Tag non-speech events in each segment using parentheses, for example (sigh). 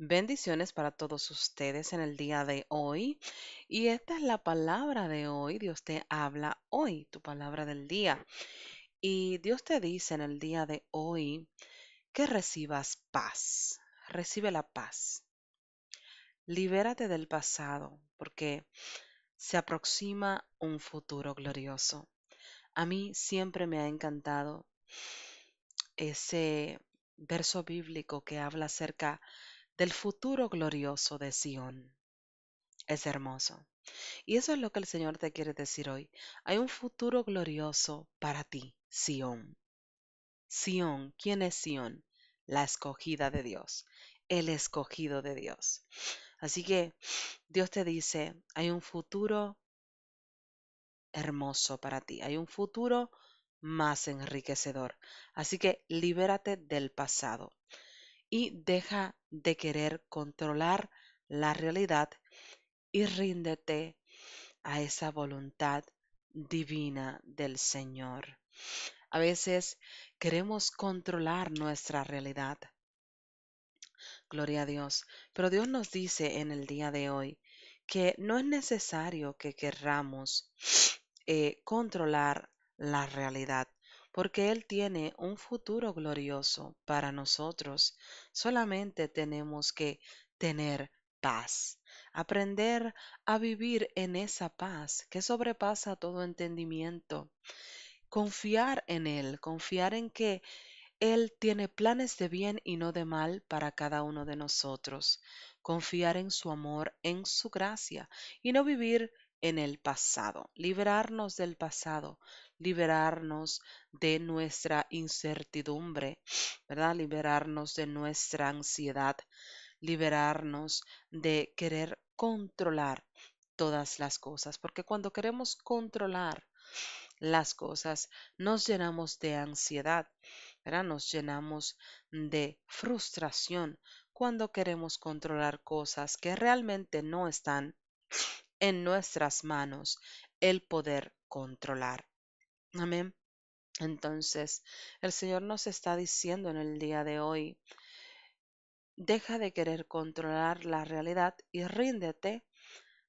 Bendiciones para todos ustedes en el día de hoy. Y esta es la palabra de hoy. Dios te habla hoy, tu palabra del día. Y Dios te dice en el día de hoy que recibas paz. Recibe la paz. Libérate del pasado porque se aproxima un futuro glorioso. A mí siempre me ha encantado ese verso bíblico que habla acerca del futuro glorioso de Sión. Es hermoso. Y eso es lo que el Señor te quiere decir hoy. Hay un futuro glorioso para ti, Sión. Sión, ¿quién es Sión? La escogida de Dios, el escogido de Dios. Así que Dios te dice, hay un futuro hermoso para ti, hay un futuro más enriquecedor. Así que libérate del pasado y deja de querer controlar la realidad y ríndete a esa voluntad divina del Señor. A veces queremos controlar nuestra realidad. Gloria a Dios. Pero Dios nos dice en el día de hoy que no es necesario que querramos eh, controlar la realidad porque Él tiene un futuro glorioso para nosotros. Solamente tenemos que tener paz, aprender a vivir en esa paz que sobrepasa todo entendimiento, confiar en Él, confiar en que Él tiene planes de bien y no de mal para cada uno de nosotros, confiar en su amor, en su gracia y no vivir en el pasado, liberarnos del pasado, liberarnos de nuestra incertidumbre, ¿verdad? Liberarnos de nuestra ansiedad, liberarnos de querer controlar todas las cosas, porque cuando queremos controlar las cosas, nos llenamos de ansiedad, ¿verdad? Nos llenamos de frustración cuando queremos controlar cosas que realmente no están en nuestras manos el poder controlar. Amén. Entonces, el Señor nos está diciendo en el día de hoy, deja de querer controlar la realidad y ríndete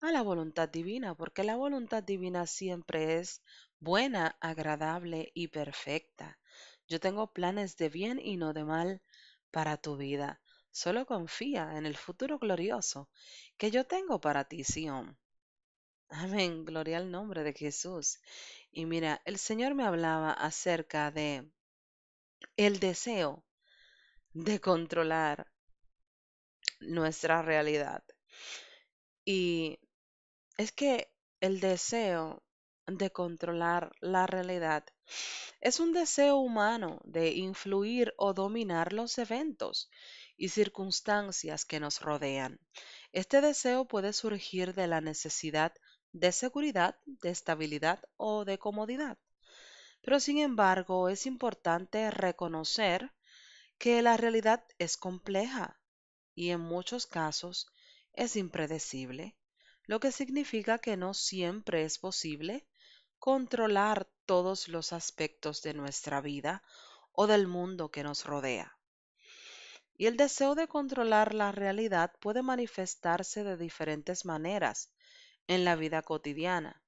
a la voluntad divina, porque la voluntad divina siempre es buena, agradable y perfecta. Yo tengo planes de bien y no de mal para tu vida. Solo confía en el futuro glorioso que yo tengo para ti, Sión. Amén, gloria al nombre de Jesús. Y mira, el Señor me hablaba acerca de el deseo de controlar nuestra realidad. Y es que el deseo de controlar la realidad es un deseo humano de influir o dominar los eventos y circunstancias que nos rodean. Este deseo puede surgir de la necesidad de seguridad, de estabilidad o de comodidad. Pero sin embargo, es importante reconocer que la realidad es compleja y en muchos casos es impredecible, lo que significa que no siempre es posible controlar todos los aspectos de nuestra vida o del mundo que nos rodea. Y el deseo de controlar la realidad puede manifestarse de diferentes maneras, en la vida cotidiana,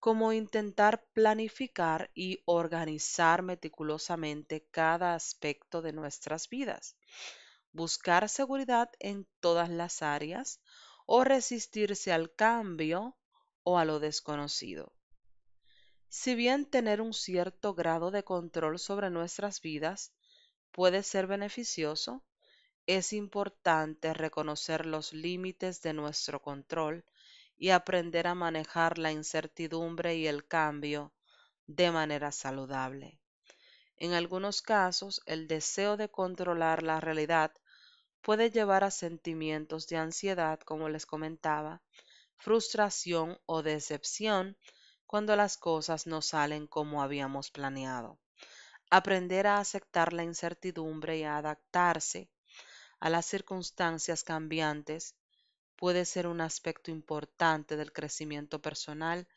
como intentar planificar y organizar meticulosamente cada aspecto de nuestras vidas, buscar seguridad en todas las áreas o resistirse al cambio o a lo desconocido. Si bien tener un cierto grado de control sobre nuestras vidas puede ser beneficioso, es importante reconocer los límites de nuestro control y aprender a manejar la incertidumbre y el cambio de manera saludable. En algunos casos, el deseo de controlar la realidad puede llevar a sentimientos de ansiedad, como les comentaba, frustración o decepción cuando las cosas no salen como habíamos planeado. Aprender a aceptar la incertidumbre y a adaptarse a las circunstancias cambiantes puede ser un aspecto importante del crecimiento personal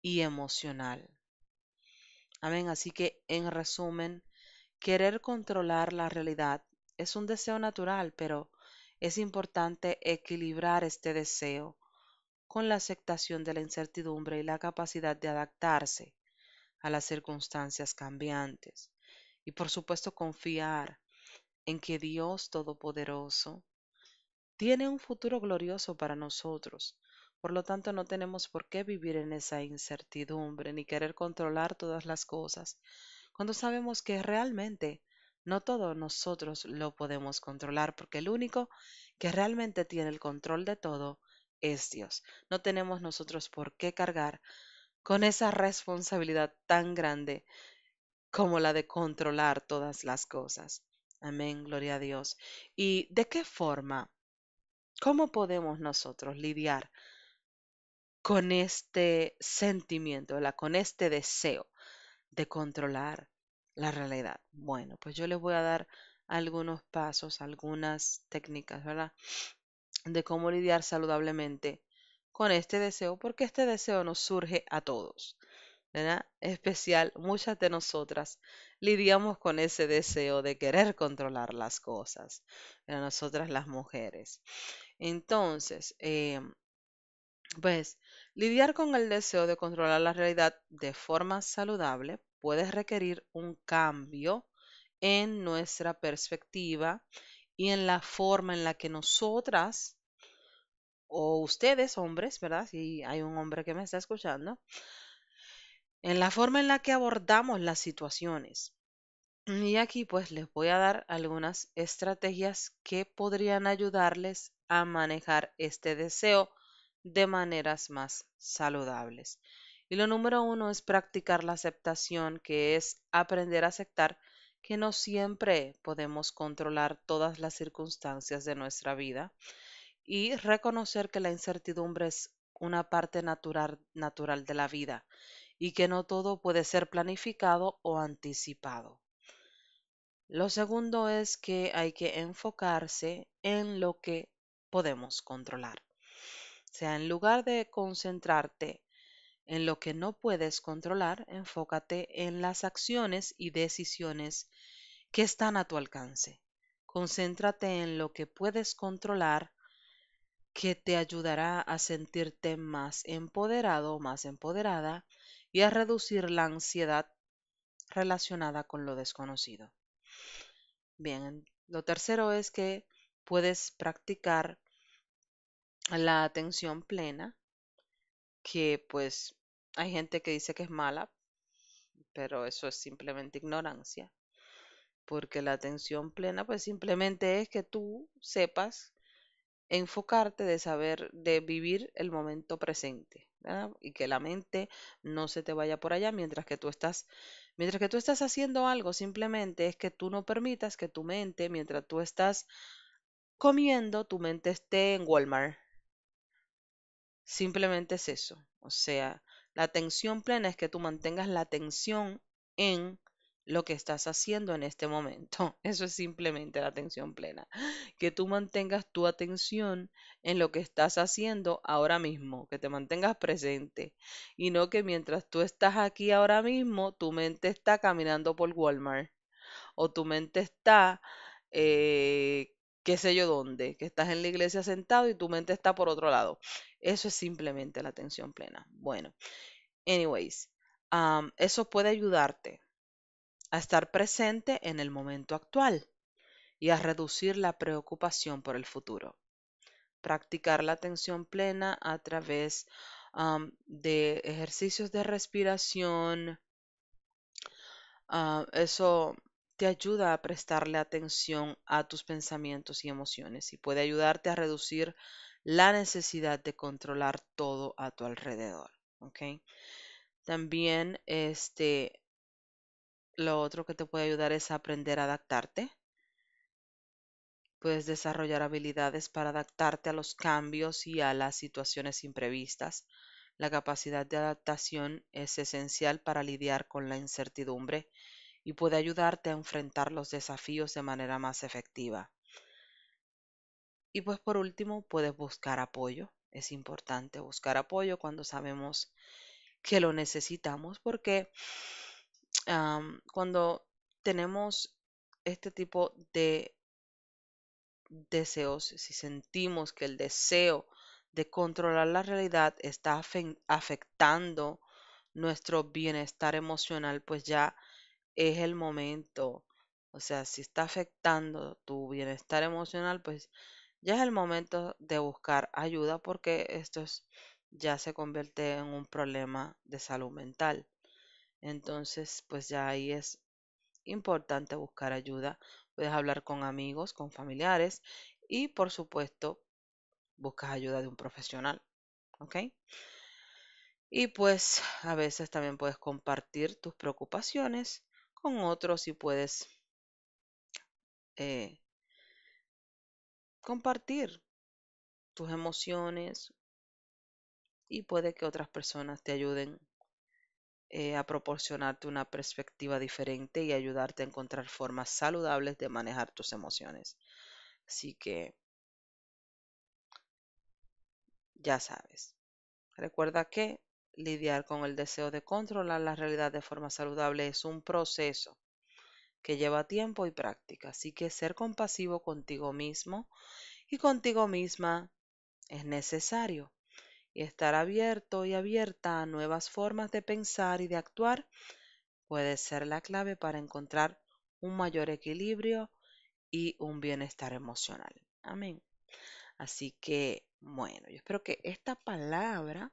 y emocional. Amén. Así que, en resumen, querer controlar la realidad es un deseo natural, pero es importante equilibrar este deseo con la aceptación de la incertidumbre y la capacidad de adaptarse a las circunstancias cambiantes. Y por supuesto confiar en que Dios Todopoderoso tiene un futuro glorioso para nosotros. Por lo tanto, no tenemos por qué vivir en esa incertidumbre ni querer controlar todas las cosas, cuando sabemos que realmente no todos nosotros lo podemos controlar, porque el único que realmente tiene el control de todo es Dios. No tenemos nosotros por qué cargar con esa responsabilidad tan grande como la de controlar todas las cosas. Amén, gloria a Dios. ¿Y de qué forma ¿Cómo podemos nosotros lidiar con este sentimiento, con este deseo de controlar la realidad? Bueno, pues yo les voy a dar algunos pasos, algunas técnicas, ¿verdad? De cómo lidiar saludablemente con este deseo, porque este deseo nos surge a todos especial, muchas de nosotras lidiamos con ese deseo de querer controlar las cosas, pero nosotras las mujeres. Entonces, em, pues lidiar con el deseo de controlar la realidad de forma saludable puede requerir un cambio en nuestra perspectiva y en la forma en la que nosotras o ustedes hombres, ¿verdad? Si hay un hombre que me está escuchando, en la forma en la que abordamos las situaciones. Y aquí pues les voy a dar algunas estrategias que podrían ayudarles a manejar este deseo de maneras más saludables. Y lo número uno es practicar la aceptación, que es aprender a aceptar que no siempre podemos controlar todas las circunstancias de nuestra vida y reconocer que la incertidumbre es una parte natural, natural de la vida y que no todo puede ser planificado o anticipado. Lo segundo es que hay que enfocarse en lo que podemos controlar. O sea, en lugar de concentrarte en lo que no puedes controlar, enfócate en las acciones y decisiones que están a tu alcance. Concéntrate en lo que puedes controlar que te ayudará a sentirte más empoderado o más empoderada y a reducir la ansiedad relacionada con lo desconocido. Bien, lo tercero es que puedes practicar la atención plena, que pues hay gente que dice que es mala, pero eso es simplemente ignorancia, porque la atención plena pues simplemente es que tú sepas enfocarte de saber, de vivir el momento presente y que la mente no se te vaya por allá mientras que tú estás mientras que tú estás haciendo algo simplemente es que tú no permitas que tu mente mientras tú estás comiendo tu mente esté en Walmart simplemente es eso o sea la atención plena es que tú mantengas la atención en lo que estás haciendo en este momento. (laughs) Eso es simplemente la atención plena. Que tú mantengas tu atención en lo que estás haciendo ahora mismo, que te mantengas presente y no que mientras tú estás aquí ahora mismo, tu mente está caminando por Walmart o tu mente está... Eh, qué sé yo dónde, que estás en la iglesia sentado y tu mente está por otro lado. Eso es simplemente la atención plena. Bueno, anyways, eso puede ayudarte a estar presente en el momento actual y a reducir la preocupación por el futuro. Practicar la atención plena a través de ejercicios de respiración. Ah, eso te ayuda a prestarle atención a tus pensamientos y emociones y puede ayudarte a reducir la necesidad de controlar todo a tu alrededor. También este, lo otro que te puede ayudar es aprender a adaptarte. Puedes desarrollar habilidades para adaptarte a los cambios y a las situaciones imprevistas. La capacidad de adaptación es esencial para lidiar con la incertidumbre y puede ayudarte a enfrentar los desafíos de manera más efectiva. Y pues por último, puedes buscar apoyo. Es importante buscar apoyo cuando sabemos que lo necesitamos porque cuando tenemos este tipo de deseos, si sentimos que el deseo de controlar la realidad está afectando nuestro bienestar emocional, pues ya es el momento. O sea, si está afectando tu bienestar emocional, pues ya es el momento de buscar ayuda porque esto ya se convierte en un problema de salud mental. Entonces, pues ya ahí es importante buscar ayuda. Puedes hablar con amigos, con familiares y, por supuesto, buscas ayuda de un profesional. ¿Ok? Y pues a veces también puedes compartir tus preocupaciones con otros y puedes eh, compartir tus emociones y puede que otras personas te ayuden eh, a proporcionarte una perspectiva diferente y ayudarte a encontrar formas saludables de manejar tus emociones. Así que ya sabes. Recuerda que lidiar con el deseo de controlar la realidad de forma saludable es un proceso que lleva tiempo y práctica. Así que ser compasivo contigo mismo y contigo misma es necesario y estar abierto y abierta a nuevas formas de pensar y de actuar puede ser la clave para encontrar un mayor equilibrio y un bienestar emocional. Amén. Así que, bueno, yo espero que esta palabra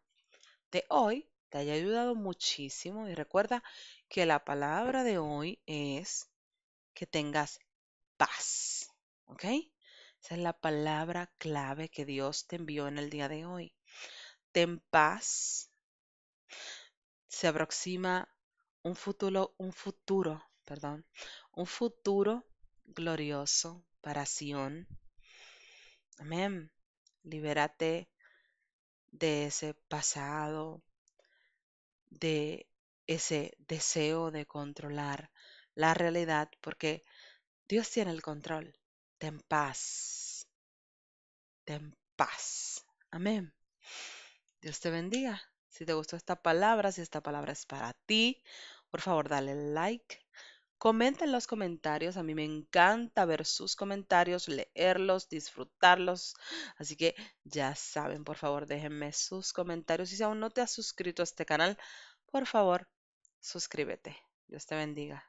de hoy te haya ayudado muchísimo y recuerda que la palabra de hoy es que tengas paz. ¿Ok? Esa es la palabra clave que Dios te envió en el día de hoy ten paz. Se aproxima un futuro, un futuro, perdón, un futuro glorioso para Sion. Amén. Libérate de ese pasado, de ese deseo de controlar la realidad, porque Dios tiene el control. Ten paz. Ten paz. Amén. Dios te bendiga. Si te gustó esta palabra, si esta palabra es para ti, por favor dale like. Comenta en los comentarios, a mí me encanta ver sus comentarios, leerlos, disfrutarlos. Así que ya saben, por favor, déjenme sus comentarios. Y si aún no te has suscrito a este canal, por favor, suscríbete. Dios te bendiga.